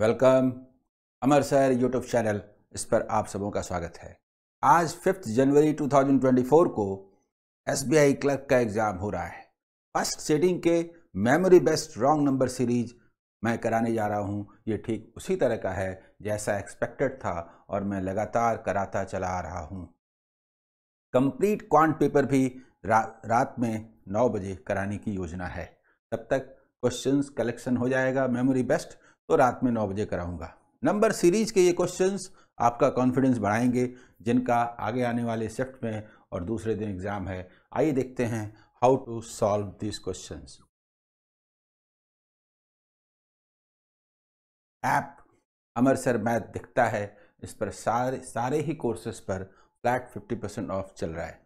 welcome Amar sir YouTube channel इस पर आप सबों का स्वागत है आज फिफ्थ जनवरी 2024 को एसबीआई क्लर्क का एग्ज़ाम हो रहा है फर्स्ट सेटिंग के memory based wrong number series मैं कराने जा रहा हूं ये ठीक उसी तरह का है जैसा एक्सपेक्टेड था और मैं लगातार कराता चला आ रहा हूं कंप्लीट क्वांट पेपर भी रा, रात में नौ बजे कराने की योजना है तब तक क्वेश्चंस कलेक्शन हो जाएगा मेमोरी बेस्ट तो रात में नौ बजे कराऊंगा नंबर सीरीज के ये क्वेश्चंस आपका कॉन्फिडेंस बढ़ाएंगे जिनका आगे आने वाले शिफ्ट में और दूसरे दिन एग्ज़ाम है आइए देखते हैं how to solve this question app Amar sir math दिखता है इस पर सारे सारे ही कोर्सेस पर फ्लैट फिफ्टी परसेंट ऑफ चल रहा है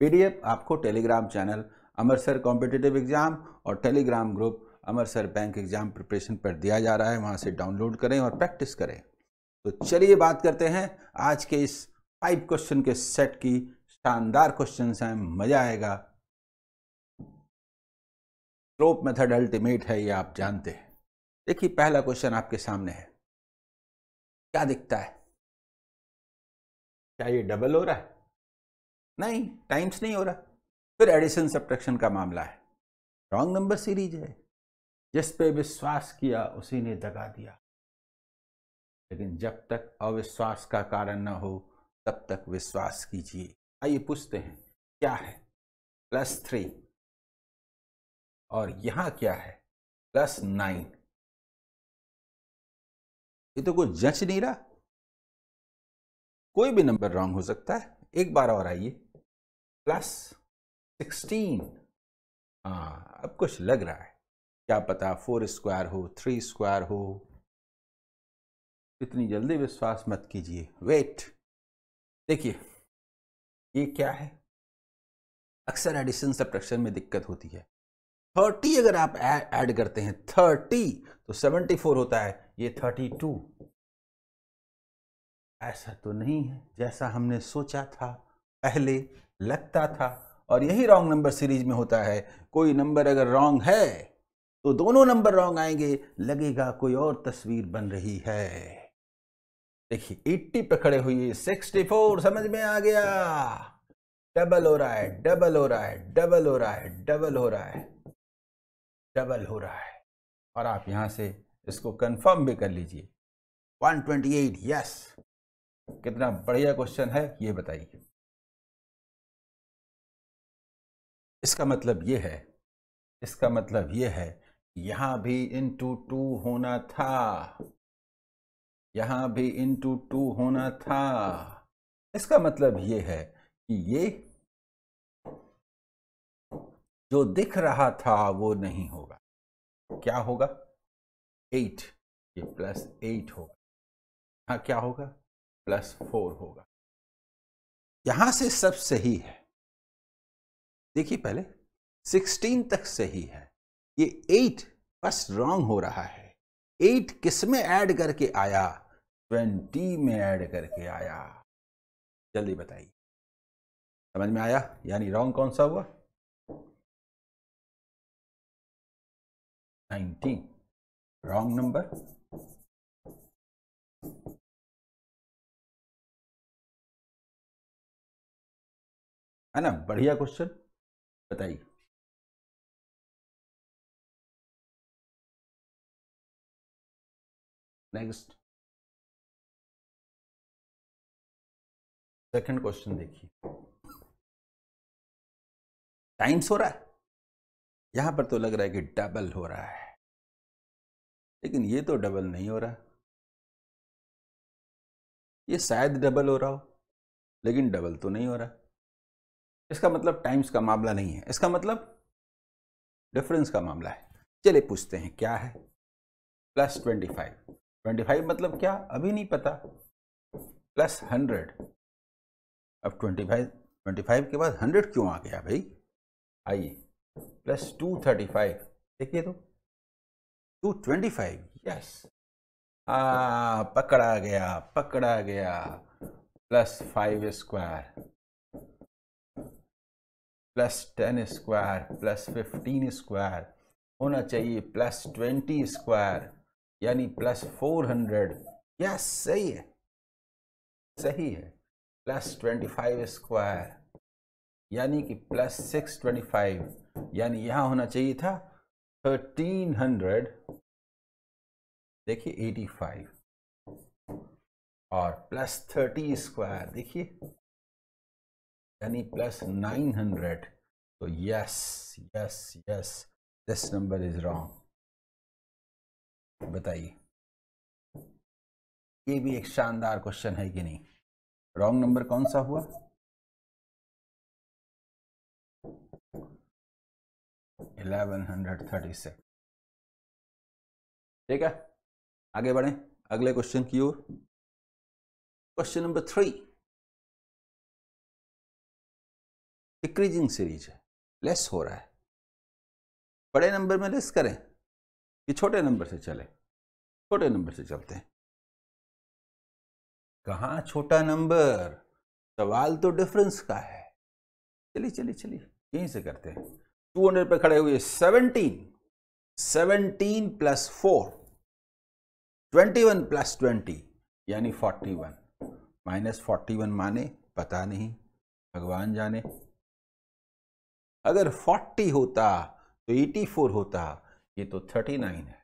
पीडीएफ आपको Telegram channel Amritsar competitive exam और Telegram group Amritsar bank exam preparation पर दिया जा रहा है वहां से डाउनलोड करें और प्रैक्टिस करें तो चलिए बात करते हैं आज के इस फाइव क्वेश्चन के सेट की शानदार क्वेश्चन हैं मज़ा आएगा स्लोप मेथड अल्टीमेट है ये आप जानते हैं देखिए पहला क्वेश्चन आपके सामने है क्या दिखता है क्या ये डबल हो रहा है नहीं टाइम्स नहीं हो रहा फिर एडिशन सब्ट्रैक्शन का मामला है रॉन्ग नंबर सीरीज है जिस पे विश्वास किया उसी ने दगा दिया लेकिन जब तक अविश्वास का कारण ना हो तब तक विश्वास कीजिए आइए पूछते हैं क्या है प्लस थ्री और यहां क्या है प्लस नाइन ये तो कुछ जच नहीं रहा कोई भी नंबर रॉन्ग हो सकता है एक बार और आइए प्लस सिक्सटीन हाँ अब कुछ लग रहा है क्या पता फोर स्क्वायर हो थ्री स्क्वायर हो इतनी जल्दी विश्वास मत कीजिए वेट देखिए ये क्या है अक्सर एडिशन सब्ट्रैक्शन में दिक्कत होती है थर्टी अगर आप ऐड करते हैं थर्टी तो सेवेंटी फोर होता है ये थर्टी टू ऐसा तो नहीं है जैसा हमने सोचा था पहले लगता था और यही रॉन्ग नंबर सीरीज में होता है कोई नंबर अगर रॉन्ग है तो दोनों नंबर रॉन्ग आएंगे लगेगा कोई और तस्वीर बन रही है देखिए 80 पर खड़े हुई 64 समझ में आ गया डबल हो रहा है डबल हो रहा है डबल हो रहा है डबल हो रहा है डबल हो रहा है और आप यहां से इसको कंफर्म भी कर लीजिए 128 यस कितना बढ़िया क्वेश्चन है ये बताइए इसका मतलब ये है इसका मतलब ये है यहां भी इंटू टू होना था यहां भी इंटू टू होना था इसका मतलब ये है कि ये जो दिख रहा था वो नहीं होगा क्या होगा एट ये प्लस एट होगा यहां क्या होगा प्लस फोर होगा यहां से सब सही है देखिए पहले सिक्सटीन तक सही है ये एट बस रॉन्ग हो रहा है एट किस में ऐड करके आया ट्वेंटी में ऐड करके आया जल्दी बताइए समझ में आया यानी रॉन्ग कौन सा हुआ नाइनटीन रॉन्ग नंबर है ना बढ़िया क्वेश्चन बताइए नेक्स्ट सेकंड क्वेश्चन देखिए टाइम्स हो रहा है यहां पर तो लग रहा है कि डबल हो रहा है लेकिन ये तो डबल नहीं हो रहा ये शायद डबल हो रहा हो लेकिन डबल तो नहीं हो रहा इसका मतलब टाइम्स का मामला नहीं है इसका मतलब डिफरेंस का मामला है चलिए पूछते हैं क्या है plus twenty five twenty five मतलब क्या अभी नहीं पता प्लस हंड्रेड अब ट्वेंटी फाइव ट्वेंटी फाइव के बाद हंड्रेड क्यों आ गया भाई आइए प्लस टू थर्टी फाइव देखिए तो टू ट्वेंटी फाइव यस आ पकड़ा गया पकड़ा गया plus five square plus ten square plus fifteen square होना चाहिए प्लस ट्वेंटी स्क्वायर यानी प्लस फोर हंड्रेड यह सही है सही है प्लस ट्वेंटी फाइव स्क्वायर यानी कि प्लस सिक्स ट्वेंटी फाइव यानी यहाँ होना चाहिए था थर्टीन हंड्रेड देखिए एटी फाइव और प्लस थर्टी स्क्वायर देखिए यानी प्लस नाइन हंड्रेड तो yes yes yes this number is wrong बताइए ये भी एक शानदार क्वेश्चन है कि नहीं रॉन्ग नंबर कौन सा हुआ इलेवन हंड्रेड थर्टी सिक्स ठीक है आगे बढ़े अगले क्वेश्चन की ओर question number three decreasing series है लेस हो रहा है बड़े नंबर में लेस करें कि छोटे नंबर से चले छोटे नंबर से चलते हैं कहाँ छोटा नंबर सवाल तो डिफरेंस का है चलिए चलिए चलिए यहीं से करते हैं टू हंड्रेड पर खड़े हुए seventeen seventeen plus four twenty one plus twenty यानी forty one minus forty one माने पता नहीं भगवान जाने अगर 40 होता तो 84 होता ये तो 39 है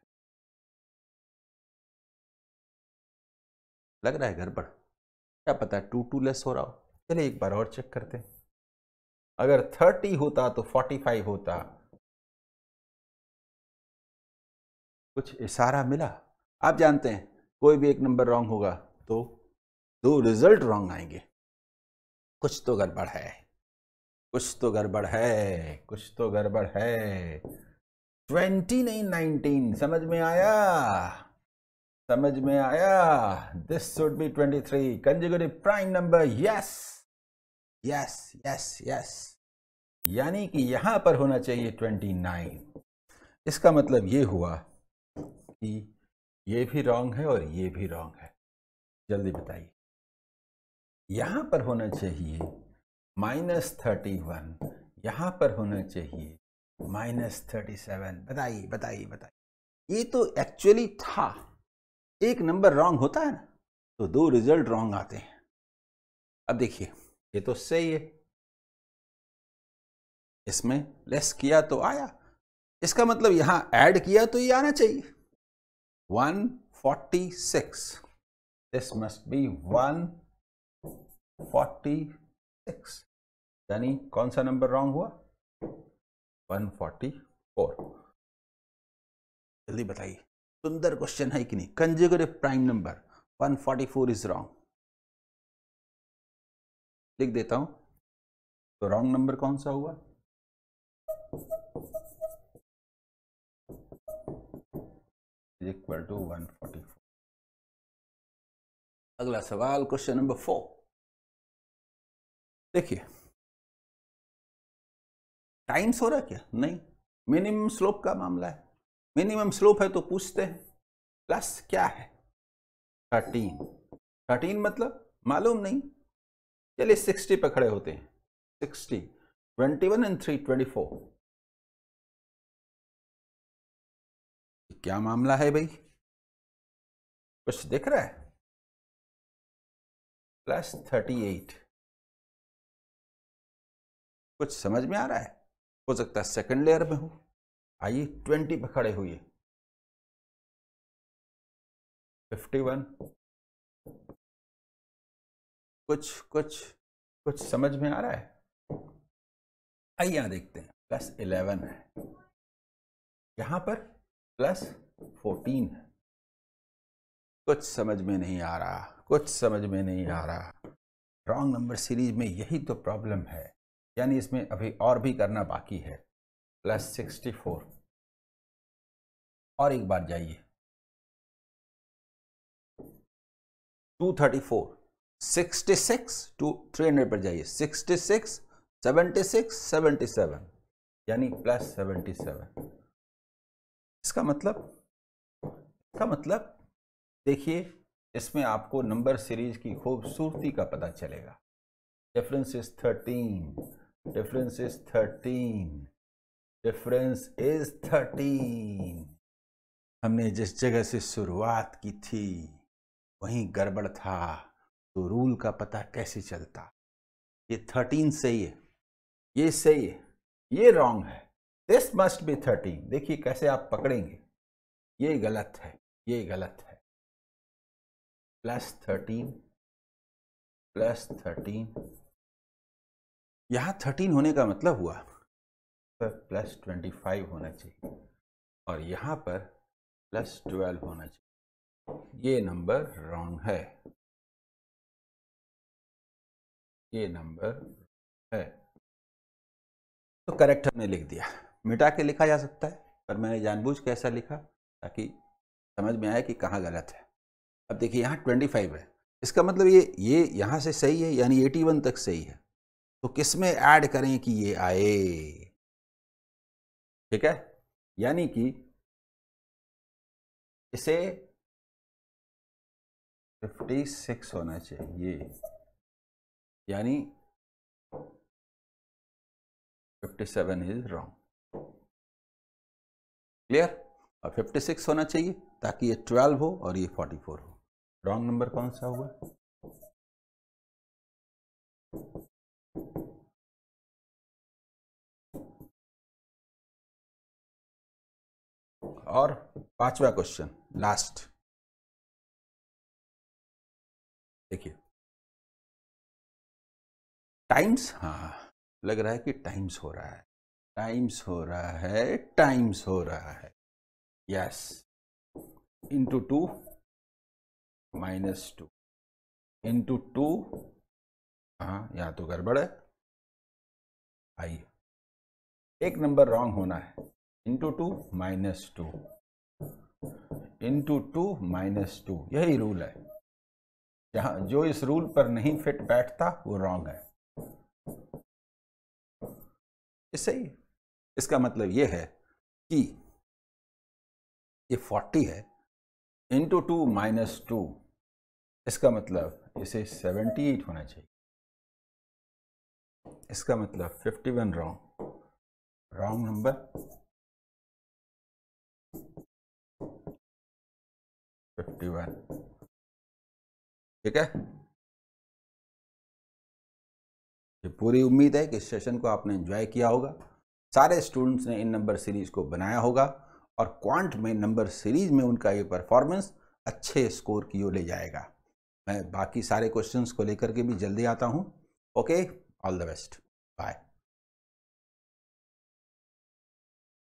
लग रहा है गड़बड़ क्या पता टू टू लेस हो रहा हो चले एक बार और चेक करते हैं अगर थर्टी होता तो फोर्टी फाइव होता कुछ इशारा मिला आप जानते हैं कोई भी एक नंबर रॉन्ग होगा तो दो रिजल्ट रॉन्ग आएंगे कुछ तो गड़बड़ है कुछ तो गड़बड़ है कुछ तो गड़बड़ है ट्वेंटी नहीं नाइनटीन समझ में आया समझ में आया this should be twenty three consecutive prime number yes yes yes yes यानी कि यहां पर होना चाहिए ट्वेंटी नाइन इसका मतलब ये हुआ कि ये भी रॉन्ग है और ये भी रॉन्ग है जल्दी बताइए यहां पर होना चाहिए माइनस थर्टी वन यहाँ पर होना चाहिए माइनस थर्टी सेवन बताइए बताइए बताइए ये तो एक्चुअली था एक नंबर रॉन्ग होता है ना तो दो रिजल्ट रॉन्ग आते हैं अब देखिए ये तो सही है इसमें लेस किया तो आया इसका मतलब यहां ऐड किया तो ये आना चाहिए one forty six this must be one forty six यानी कौन सा नंबर रॉन्ग हुआ वन फोर्टी फोर जल्दी बताइए सुंदर क्वेश्चन है कि नहीं consecutive prime number one forty four is wrong लिख देता हूं तो रॉन्ग नंबर कौन सा हुआ is equal to one forty four अगला सवाल क्वेश्चन नंबर फोर देखिए टाइम्स हो रहा क्या नहीं मिनिमम स्लोप का मामला है मिनिमम स्लोप है तो पूछते हैं प्लस क्या है थर्टीन थर्टीन मतलब मालूम नहीं चलिए सिक्सटी पे खड़े होते हैं sixty twenty one and three twenty four क्या मामला है भाई कुछ दिख रहा है प्लस थर्टी एट कुछ समझ में आ रहा है हो सकता है सेकंड लेयर में हो आइए ट्वेंटी पे खड़े हुए फिफ्टी वन कुछ कुछ कुछ समझ में आ रहा है आइए यहां देखते हैं प्लस इलेवन है यहां पर प्लस फोर्टीन है कुछ समझ में नहीं आ रहा कुछ समझ में नहीं आ रहा रॉन्ग नंबर सीरीज में यही तो प्रॉब्लम है यानी इसमें अभी और भी करना बाकी है प्लस सिक्सटी फोर और एक बार जाइए two thirty four sixty six two three hundred पर जाइए sixty six seventy six seventy seven यानी प्लस सेवेंटी सेवन इसका मतलब इसका मतलब देखिए इसमें आपको नंबर सीरीज की खूबसूरती का पता चलेगा difference is thirteen difference is 13 difference is 13 हमने जिस जगह से शुरुआत की थी वहीं गड़बड़ था तो रूल का पता कैसे चलता ये 13 सही है ये सही है ये रॉन्ग है दिस मस्ट बी 13 देखिए कैसे आप पकड़ेंगे ये गलत है ये गलत है प्लस थर्टीन प्लस थर्टीन यहाँ थर्टीन होने का मतलब हुआ पर प्लस ट्वेंटी फाइव होना चाहिए और यहाँ पर प्लस ट्वेल्व होना चाहिए ये नंबर रॉन्ग है ये नंबर है तो करेक्ट हमने लिख दिया मिटा के लिखा जा सकता है पर मैंने जानबूझ के ऐसा लिखा ताकि समझ में आए कि कहाँ गलत है अब देखिए यहाँ ट्वेंटी फाइव है इसका मतलब ये ये यहाँ से सही है यानी एटी वन तक सही है तो किस में ऐड करें कि ये आए ठीक है यानी कि इसे 56 होना चाहिए यानी 57 इज रॉन्ग क्लियर और 56 होना चाहिए ताकि ये 12 हो और ये 44 हो रॉन्ग नंबर कौन सा हुआ और पांचवा क्वेश्चन लास्ट देखिए टाइम्स हाँ, हाँ लग रहा है कि टाइम्स हो रहा है टाइम्स हो रहा है टाइम्स हो रहा है yes into two minus two into two हाँ यहाँ तो गड़बड़ है आइए एक नंबर रॉन्ग होना है into two minus two into two minus two यही रूल है जहां जो इस रूल पर नहीं फिट बैठता वो रॉन्ग है इससे ही इसका मतलब ये है कि ये फोर्टी है इंटू टू माइनस टू इसका मतलब इसे सेवेंटी एट होना चाहिए इसका मतलब fifty one wrong wrong number fifty one ठीक है ये पूरी उम्मीद है कि इस सेशन को आपने एंजॉय किया होगा सारे स्टूडेंट्स ने इन नंबर सीरीज को बनाया होगा और क्वांट में नंबर सीरीज में उनका ये परफॉर्मेंस अच्छे स्कोर की ओर ले जाएगा मैं बाकी सारे क्वेश्चंस को लेकर के भी जल्दी आता हूँ okay all the best bye